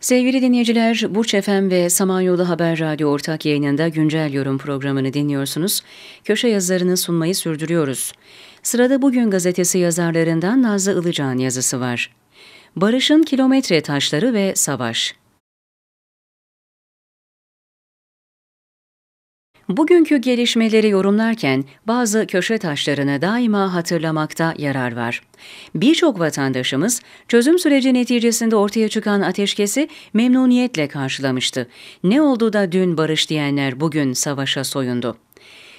Sevgili dinleyiciler, Burç Efem ve Samanyolu Haber Radyo ortak yayınında güncel yorum programını dinliyorsunuz. Köşe yazılarını sunmayı sürdürüyoruz. Sırada bugün gazetesi yazarlarından Nazlı Ilıcağ'ın yazısı var. Barış'ın kilometre taşları ve savaş. Bugünkü gelişmeleri yorumlarken bazı köşe taşlarını daima hatırlamakta yarar var. Birçok vatandaşımız çözüm süreci neticesinde ortaya çıkan ateşkesi memnuniyetle karşılamıştı. Ne oldu da dün barış diyenler bugün savaşa soyundu.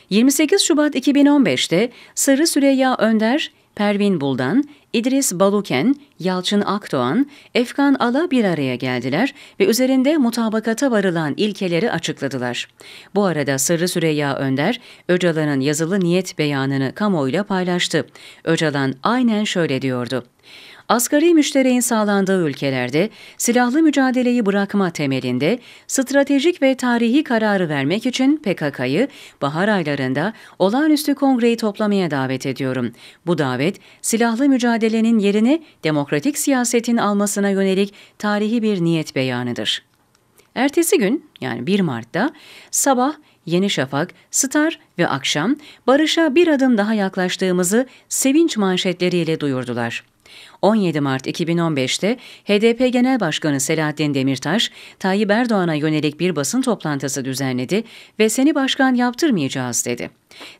28 Şubat 2015'te Sarı Süreyya Önder Pervin Buldan, İdris Baluken, Yalçın Akdoğan, Efkan Ala bir araya geldiler ve üzerinde mutabakata varılan ilkeleri açıkladılar. Bu arada Sırrı Süreyya Önder, Öcalan'ın yazılı niyet beyanını kamuoyuyla paylaştı. Öcalan aynen şöyle diyordu. Asgari müştereğin sağlandığı ülkelerde silahlı mücadeleyi bırakma temelinde stratejik ve tarihi kararı vermek için PKK'yı bahar aylarında olağanüstü kongreyi toplamaya davet ediyorum. Bu davet silahlı mücadelenin yerini demokratik siyasetin almasına yönelik tarihi bir niyet beyanıdır. Ertesi gün yani 1 Mart'ta sabah Yeni Şafak, Star ve akşam barışa bir adım daha yaklaştığımızı sevinç manşetleriyle duyurdular. 17 Mart 2015'te HDP Genel Başkanı Selahattin Demirtaş, Tayyip Erdoğan'a yönelik bir basın toplantısı düzenledi ve seni başkan yaptırmayacağız dedi.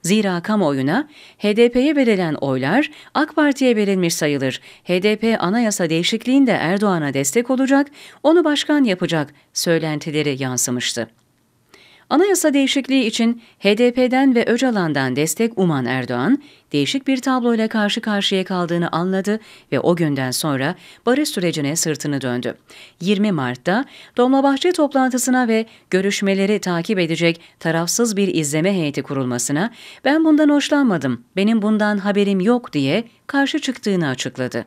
Zira kamuoyuna HDP'ye verilen oylar AK Parti'ye verilmiş sayılır. HDP anayasa değişikliğinde Erdoğan'a destek olacak, onu başkan yapacak söylentileri yansımıştı. Anayasa değişikliği için HDP'den ve Öcalan'dan destek uman Erdoğan, değişik bir tabloyla karşı karşıya kaldığını anladı ve o günden sonra barış sürecine sırtını döndü. 20 Mart'ta Dolmabahçe toplantısına ve görüşmeleri takip edecek tarafsız bir izleme heyeti kurulmasına ben bundan hoşlanmadım, benim bundan haberim yok diye karşı çıktığını açıkladı.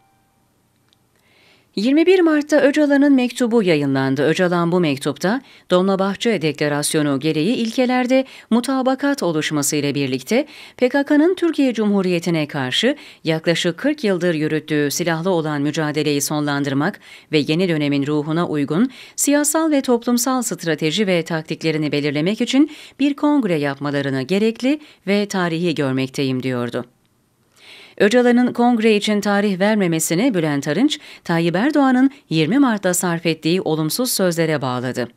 21 Mart'ta Öcalan'ın mektubu yayınlandı. Öcalan bu mektupta Dolmabahçe Deklarasyonu gereği ilkelerde mutabakat oluşması ile birlikte PKK'nın Türkiye Cumhuriyeti'ne karşı yaklaşık 40 yıldır yürüttüğü silahlı olan mücadeleyi sonlandırmak ve yeni dönemin ruhuna uygun siyasal ve toplumsal strateji ve taktiklerini belirlemek için bir kongre yapmalarını gerekli ve tarihi görmekteyim diyordu. Öcalan'ın kongre için tarih vermemesini Bülent Arınç, Tayyip Erdoğan'ın 20 Mart'ta sarf ettiği olumsuz sözlere bağladı.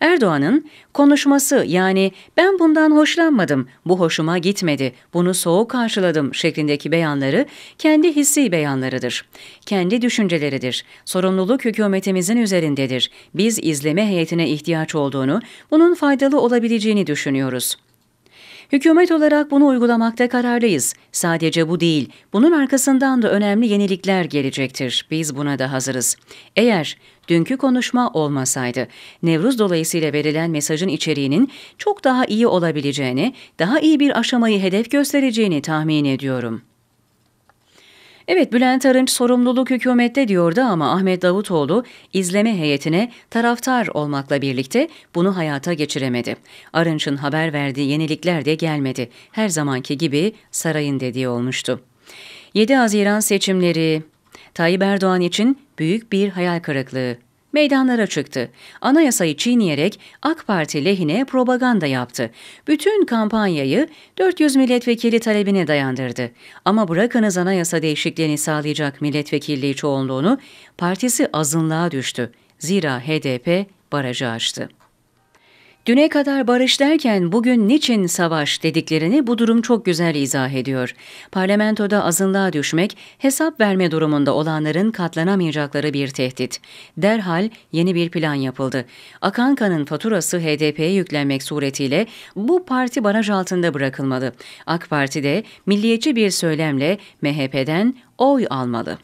Erdoğan'ın konuşması yani ben bundan hoşlanmadım, bu hoşuma gitmedi, bunu soğuk karşıladım şeklindeki beyanları kendi hissi beyanlarıdır. Kendi düşünceleridir. Sorumluluk hükümetimizin üzerindedir. Biz izleme heyetine ihtiyaç olduğunu, bunun faydalı olabileceğini düşünüyoruz.'' Hükümet olarak bunu uygulamakta kararlıyız. Sadece bu değil, bunun arkasından da önemli yenilikler gelecektir. Biz buna da hazırız. Eğer dünkü konuşma olmasaydı, Nevruz dolayısıyla verilen mesajın içeriğinin çok daha iyi olabileceğini, daha iyi bir aşamayı hedef göstereceğini tahmin ediyorum.'' Evet Bülent Arınç sorumluluk hükümette diyordu ama Ahmet Davutoğlu izleme heyetine taraftar olmakla birlikte bunu hayata geçiremedi. Arınç'ın haber verdiği yenilikler de gelmedi. Her zamanki gibi sarayın dediği olmuştu. 7 Haziran seçimleri Tayyip Erdoğan için büyük bir hayal kırıklığı meydanlara çıktı. Anayasayı çiğneyerek AK Parti lehine propaganda yaptı. Bütün kampanyayı 400 milletvekili talebine dayandırdı. Ama bırakınız anayasa değişikliğini sağlayacak milletvekilliği çoğunluğunu partisi azınlığa düştü. Zira HDP barajı açtı. Düne kadar barış derken bugün niçin savaş dediklerini bu durum çok güzel izah ediyor. Parlamentoda azınlığa düşmek, hesap verme durumunda olanların katlanamayacakları bir tehdit. Derhal yeni bir plan yapıldı. Akankanın faturası HDP'ye yüklenmek suretiyle bu parti baraj altında bırakılmalı. AK Parti de milliyetçi bir söylemle MHP'den oy almalı.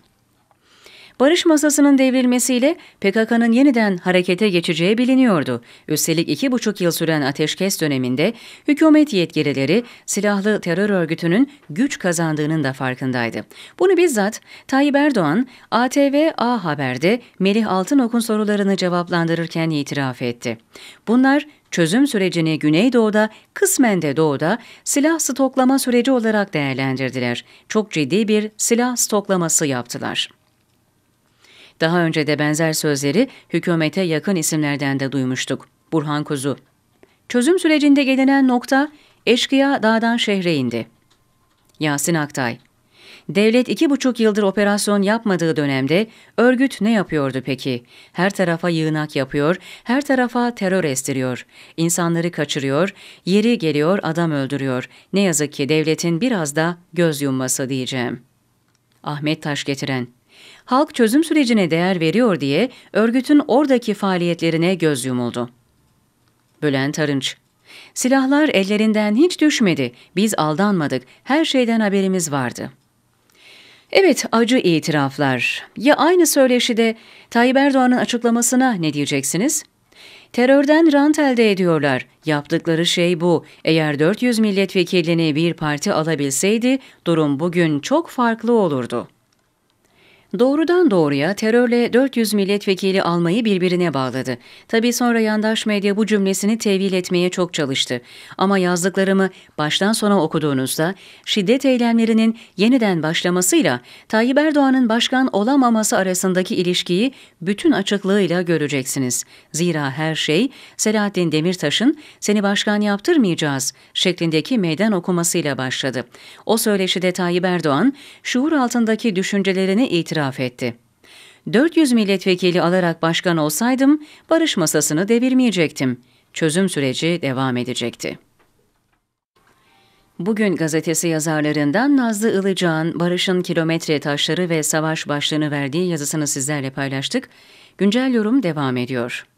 Barış masasının devrilmesiyle PKK'nın yeniden harekete geçeceği biliniyordu. Üstelik iki buçuk yıl süren ateşkes döneminde hükümet yetkilileri silahlı terör örgütünün güç kazandığının da farkındaydı. Bunu bizzat Tayyip Erdoğan, ATV A Haber'de Melih Altınok'un sorularını cevaplandırırken itiraf etti. Bunlar çözüm sürecini Güneydoğu'da, kısmen de Doğu'da silah stoklama süreci olarak değerlendirdiler. Çok ciddi bir silah stoklaması yaptılar. Daha önce de benzer sözleri hükümete yakın isimlerden de duymuştuk. Burhan Kuzu. Çözüm sürecinde gelinen nokta eşkıya dağdan şehre indi. Yasin Aktay. Devlet iki buçuk yıldır operasyon yapmadığı dönemde örgüt ne yapıyordu peki? Her tarafa yığınak yapıyor, her tarafa terör estiriyor, insanları kaçırıyor, yeri geliyor adam öldürüyor. Ne yazık ki devletin biraz da göz yumması diyeceğim. Ahmet Taş getiren Halk çözüm sürecine değer veriyor diye örgütün oradaki faaliyetlerine göz yumuldu. Bülent Arınç Silahlar ellerinden hiç düşmedi. Biz aldanmadık. Her şeyden haberimiz vardı. Evet, acı itiraflar. Ya aynı söyleşide Tayyip Erdoğan'ın açıklamasına ne diyeceksiniz? Terörden rant elde ediyorlar. Yaptıkları şey bu. Eğer 400 milletvekilini bir parti alabilseydi durum bugün çok farklı olurdu. Doğrudan doğruya terörle 400 milletvekili almayı birbirine bağladı. Tabii sonra yandaş medya bu cümlesini tevil etmeye çok çalıştı. Ama yazdıklarımı baştan sona okuduğunuzda şiddet eylemlerinin yeniden başlamasıyla Tayyip Erdoğan'ın başkan olamaması arasındaki ilişkiyi bütün açıklığıyla göreceksiniz. Zira her şey Selahattin Demirtaş'ın seni başkan yaptırmayacağız şeklindeki meydan okumasıyla başladı. O söyleşide Tayyip Erdoğan şuur altındaki düşüncelerini itiraf itiraf etti. 400 milletvekili alarak başkan olsaydım barış masasını devirmeyecektim. Çözüm süreci devam edecekti. Bugün gazetesi yazarlarından Nazlı Ilıcağ'ın Barış'ın Kilometre Taşları ve Savaş başlığını verdiği yazısını sizlerle paylaştık. Güncel yorum devam ediyor.